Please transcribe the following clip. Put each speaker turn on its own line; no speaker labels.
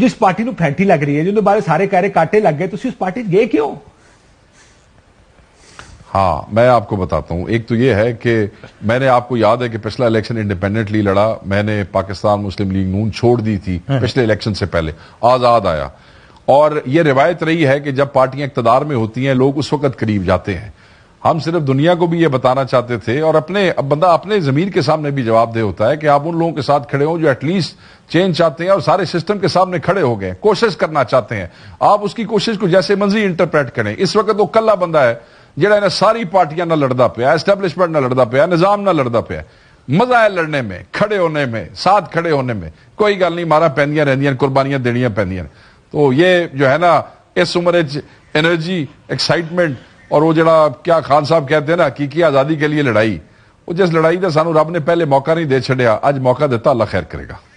जिस पार्टी फैंटी लग रही है ਹੈ बारे सारे कह रहे काटे लग गए तो उस पार्टी गए क्यों
हाँ मैं आपको बताता हूं एक तो ये है कि मैंने आपको याद है कि पिछला इलेक्शन इंडिपेंडेंटली लड़ा मैंने पाकिस्तान मुस्लिम लीग नून छोड़ दी थी हाँ। पिछले इलेक्शन से पहले आज़ाद आया और ये रिवायत रही है कि जब पार्टियां इकतदार में होती हैं लोग उस वक्त करीब जाते हैं हम सिर्फ दुनिया को भी ये बताना चाहते थे और अपने अब बंदा अपने जमीर के सामने भी जवाबदेह होता है कि आप उन लोगों के साथ खड़े हो जो एटलीस्ट चेंज चाहते हैं और सारे सिस्टम के सामने खड़े हो गए कोशिश करना चाहते हैं आप उसकी कोशिश को जैसे मर्जी इंटरप्रेट करें इस वक्त वो तो कला बंदा है जेडा इन्हें सारी पार्टियां ना लड़ता ਪਿਆ एस्टेब्लिशमेंट ना लड़ता ਪਿਆ निजाम ना लड़ता ਪਿਆ मजा है लड़ने में खड़े होने में साथ खड़े होने में कोई गल नहीं मारा ਪੈਂਦੀਆਂ ਰਹਿੰਦੀਆਂ कुर्बानियां देनिया ਪੈਂਦੀਆਂ तो ये जो है ना इस उम्र एनर्जी एक्साइटमेंट और वो जरा क्या खान साहब कहते हैं ना हकीकी आजादी के लिए लड़ाई वो जिस लड़ाई का सानू रब ने पहले मौका नहीं दे छड़िया अज मौका दिता अल्लाह खैर करेगा